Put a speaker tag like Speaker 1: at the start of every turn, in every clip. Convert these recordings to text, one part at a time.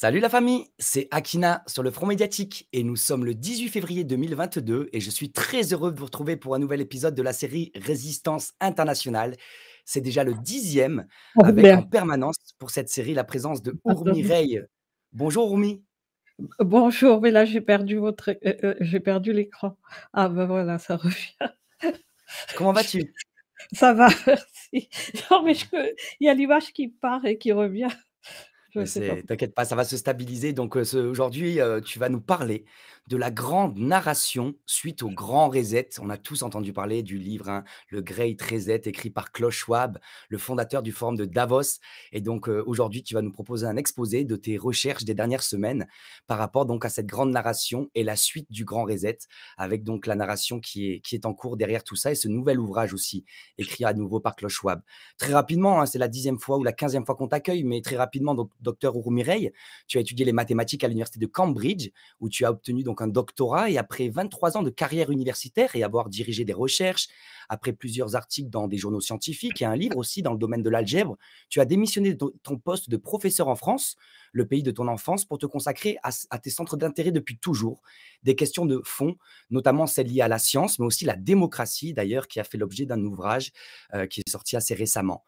Speaker 1: Salut la famille, c'est Akina sur le Front Médiatique et nous sommes le 18 février 2022 et je suis très heureux de vous retrouver pour un nouvel épisode de la série Résistance internationale. C'est déjà le dixième oh, avec en permanence pour cette série la présence de Ourmi Rey. Bonjour Ourmi. Bonjour, mais là j'ai perdu votre, euh, euh, j'ai perdu l'écran. Ah ben voilà, ça revient. Comment vas-tu Ça va, merci. Non mais je... il y a l'image qui part et qui revient. T'inquiète pas, ça va se stabiliser. Donc euh, aujourd'hui, euh, tu vas nous parler de la grande narration suite au grand reset. On a tous entendu parler du livre hein, Le Great Reset, écrit par Klaus Schwab, le fondateur du forum de Davos. Et donc euh, aujourd'hui, tu vas nous proposer un exposé de tes recherches des dernières semaines par rapport donc à cette grande narration et la suite du grand reset, avec donc la narration qui est, qui est en cours derrière tout ça et ce nouvel ouvrage aussi, écrit à nouveau par Klaus Schwab. Très rapidement, hein, c'est la dixième fois ou la quinzième fois qu'on t'accueille, mais très rapidement, donc, docteur Mireille, tu as étudié les mathématiques à l'université de Cambridge, où tu as obtenu donc un doctorat et après 23 ans de carrière universitaire et avoir dirigé des recherches, après plusieurs articles dans des journaux scientifiques et un livre aussi dans le domaine de l'algèbre, tu as démissionné de ton poste de professeur en France, le pays de ton enfance, pour te consacrer à, tes centres d'intérêt depuis toujours. Des questions de fond, notamment celles liées à la science, mais aussi la démocratie d'ailleurs, qui a fait l'objet d'un ouvrage euh, qui est sorti assez récemment.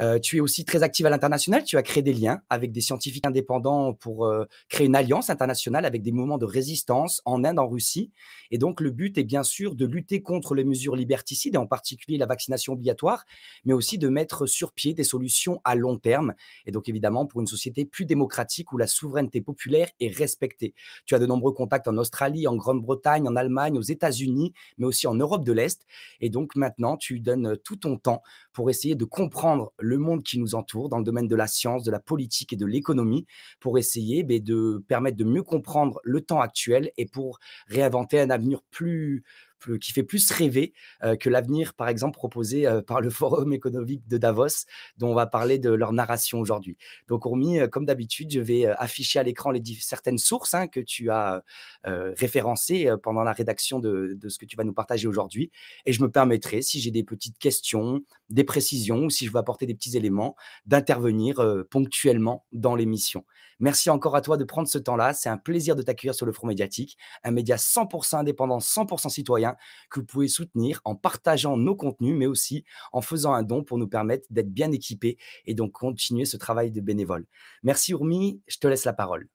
Speaker 1: Euh, tu es aussi très active à l'international. Tu as créé des liens avec des scientifiques indépendants pour euh, créer une alliance internationale avec des mouvements de résistance en Inde, en Russie. Et donc, le but est bien sûr de lutter contre les mesures liberticides, et en particulier la vaccination obligatoire, mais aussi de mettre sur pied des solutions à long terme. Et donc, évidemment, pour une société plus démocratique où la souveraineté populaire est respectée. Tu as de nombreux contacts en Australie, en Grande-Bretagne, en Allemagne, aux États-Unis, mais aussi en Europe de l'Est. Et donc, maintenant, tu donnes tout ton temps pour essayer de comprendre le le monde qui nous entoure dans le domaine de la science, de la politique et de l'économie pour essayer eh de permettre de mieux comprendre le temps actuel et pour réinventer un avenir plus, qui fait plus rêver euh, que l'avenir, par exemple, proposé euh, par le Forum économique de Davos, dont on va parler de leur narration aujourd'hui. Donc, Ormi, euh, comme d'habitude, je vais afficher à l'écran les certaines sources hein, que tu as référencées pendant la rédaction de, de, ce que tu vas nous partager aujourd'hui. Et je me permettrai, si j'ai des petites questions, des précisions, ou si je veux apporter des éléments, d'intervenir euh, ponctuellement dans l'émission. Merci encore à toi de prendre ce temps-là. C'est un plaisir de t'accueillir sur le front médiatique, un média 100% indépendant, 100% citoyen que vous pouvez soutenir en partageant nos contenus, mais aussi en faisant un don pour nous permettre d'être bien équipés et donc continuer ce travail de bénévole. Merci Ourmi, je te laisse la parole.